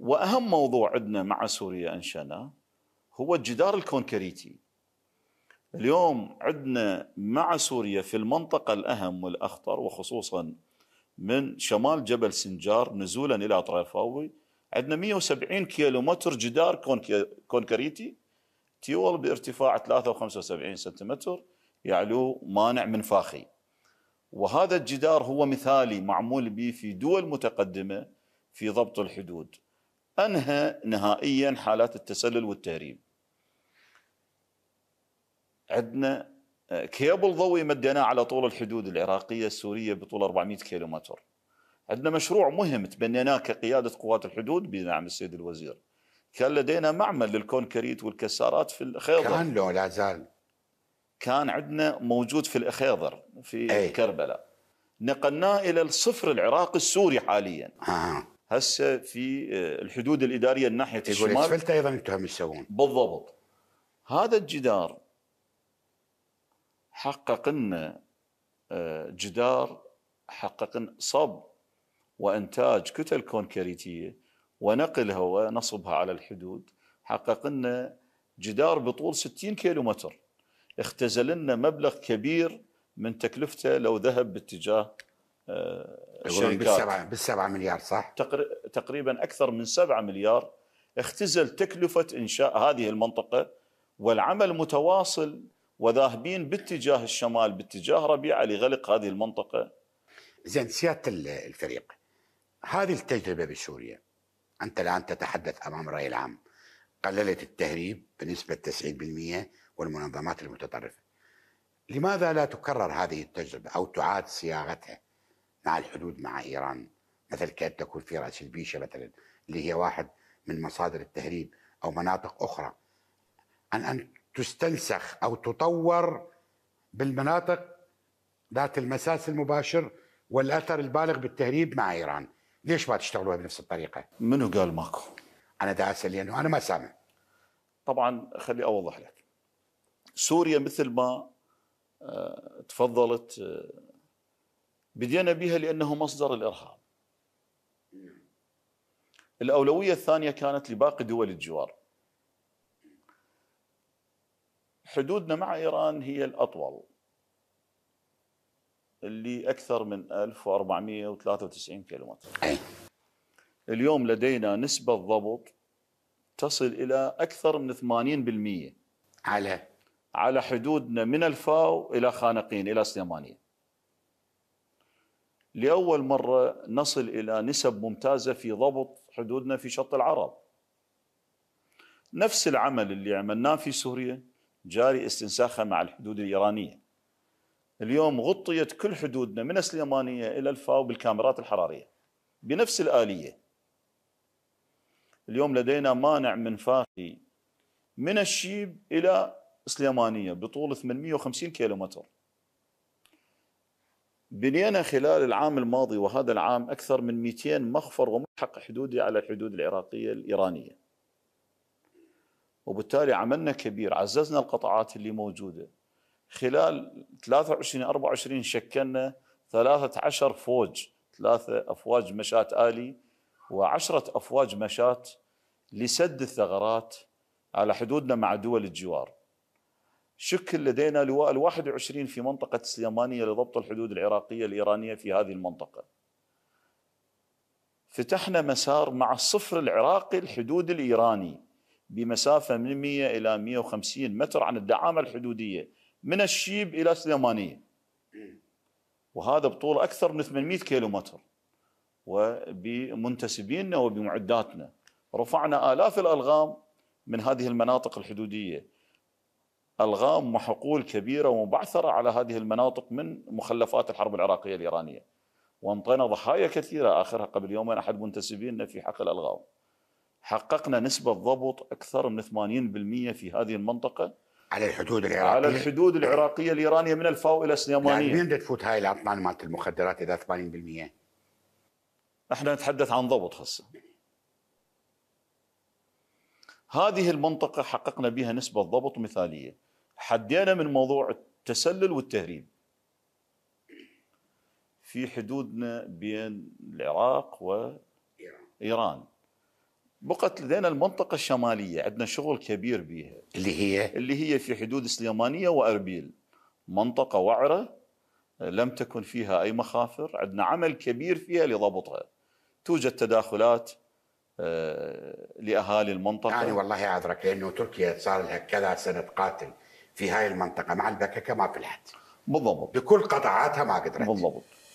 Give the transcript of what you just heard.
واهم موضوع عندنا مع سوريا انشأنا هو الجدار الكونكريتي اليوم عندنا مع سوريا في المنطقه الاهم والاخطر وخصوصا من شمال جبل سنجار نزولا الى طرفاوي عندنا 170 متر جدار كونكريتي تيول بارتفاع 3.75 سنتيمتر يعلو مانع منفاخي وهذا الجدار هو مثالي معمول به في دول متقدمه في ضبط الحدود أنهى نهائيا حالات التسلل والتهريب عندنا آه، كيبل ضوئي مديناه على طول الحدود العراقية السورية بطول 400 كيلومتر عندنا مشروع مهم تبنيناه كقيادة قوات الحدود بدعم السيد الوزير كان لدينا معمل للكونكريت والكسارات في الخيضر كان لو لا زال كان عندنا موجود في الأخيضر في أي. كربلاء نقلناه إلى الصفر العراقي السوري حاليا آه. هسه في آه، الحدود الاداريه ناحيه الشمال يقول ايضا انتم هم تسوون بالضبط هذا الجدار حقق لنا آه، جدار حقق صب وانتاج كتل كونكريتيه ونقلها ونصبها على الحدود حقق لنا جدار بطول 60 كيلو متر اختزل لنا مبلغ كبير من تكلفته لو ذهب باتجاه الشركات آه، بالسبعة, بالسبعة مليار صح؟ تقريبا أكثر من 7 مليار اختزل تكلفة إنشاء هذه المنطقة والعمل متواصل وذاهبين باتجاه الشمال باتجاه ربيعة لغلق هذه المنطقة زين سيادة الفريق هذه التجربة بسوريا أنت الآن تتحدث أمام الرأي العام قللت التهريب بنسبة 90% والمنظمات المتطرفة لماذا لا تكرر هذه التجربة أو تعاد صياغتها مع الحدود مع ايران مثل كاد تكون في راس البيشه مثلا اللي هي واحد من مصادر التهريب او مناطق اخرى ان ان تستنسخ او تطور بالمناطق ذات المساس المباشر والاثر البالغ بالتهريب مع ايران، ليش ما تشتغلوها بنفس الطريقه؟ منو قال ماكو؟ انا دا اسال لانه انا ما سامع. طبعا خلي اوضح لك. سوريا مثل ما آه، تفضلت آه، بدينا بها لأنه مصدر الإرهاب الأولوية الثانية كانت لباقي دول الجوار حدودنا مع إيران هي الأطول اللي أكثر من 1493 كيلومتر اليوم لدينا نسبة ضبط تصل إلى أكثر من 80% على على حدودنا من الفاو إلى خانقين إلى سليمانية لاول مره نصل الى نسب ممتازه في ضبط حدودنا في شط العرب. نفس العمل اللي عملناه في سوريا جاري استنساخه مع الحدود الايرانيه. اليوم غطيت كل حدودنا من السليمانيه الى الفاو بالكاميرات الحراريه بنفس الاليه. اليوم لدينا مانع من فاخي من الشيب الى سليمانيه بطول 850 كيلومتر. بنينا خلال العام الماضي وهذا العام أكثر من 200 مخفر وملحق حدودي على الحدود العراقية الإيرانية وبالتالي عملنا كبير عززنا القطاعات اللي موجودة خلال 23 24 شكلنا 13 فوج ثلاثة أفواج مشات آلي وعشرة أفواج مشات لسد الثغرات على حدودنا مع دول الجوار شكل لدينا لواء ال 21 في منطقة السليمانية لضبط الحدود العراقية الإيرانية في هذه المنطقة فتحنا مسار مع الصفر العراقي الحدود الإيراني بمسافة من 100 إلى 150 متر عن الدعامة الحدودية من الشيب إلى سليمانية وهذا بطولة أكثر من 800 متر وبمنتسبينا وبمعداتنا رفعنا آلاف الألغام من هذه المناطق الحدودية ألغام وحقول كبيرة ومبعثرة على هذه المناطق من مخلفات الحرب العراقية الإيرانية وانطينا ضحايا كثيرة آخرها قبل يومين أحد منتسبينا في حق الألغام حققنا نسبة ضبط أكثر من 80% في هذه المنطقة على الحدود العراقية على الحدود العراقية الإيرانية من الفاو إلى السليمانية يعني وين تفوت هاي الأطنان مالت المخدرات إلى 80% نحن نتحدث عن ضبط هسه هذه المنطقة حققنا بها نسبة ضبط مثالية حدينا من موضوع التسلل والتهريب في حدودنا بين العراق وإيران بقت لدينا المنطقة الشمالية عندنا شغل كبير بها اللي هي اللي هي في حدود سليمانية وأربيل منطقة وعرة لم تكن فيها أي مخافر عندنا عمل كبير فيها لضبطها توجد تداخلات آه، لأهالي المنطقة يعني والله أدرك لأنه تركيا صار لها كذا سنة قاتل في هاي المنطقه مع البككه ما فلحت بالضبط بكل قطاعاتها ما قدرت بالضبط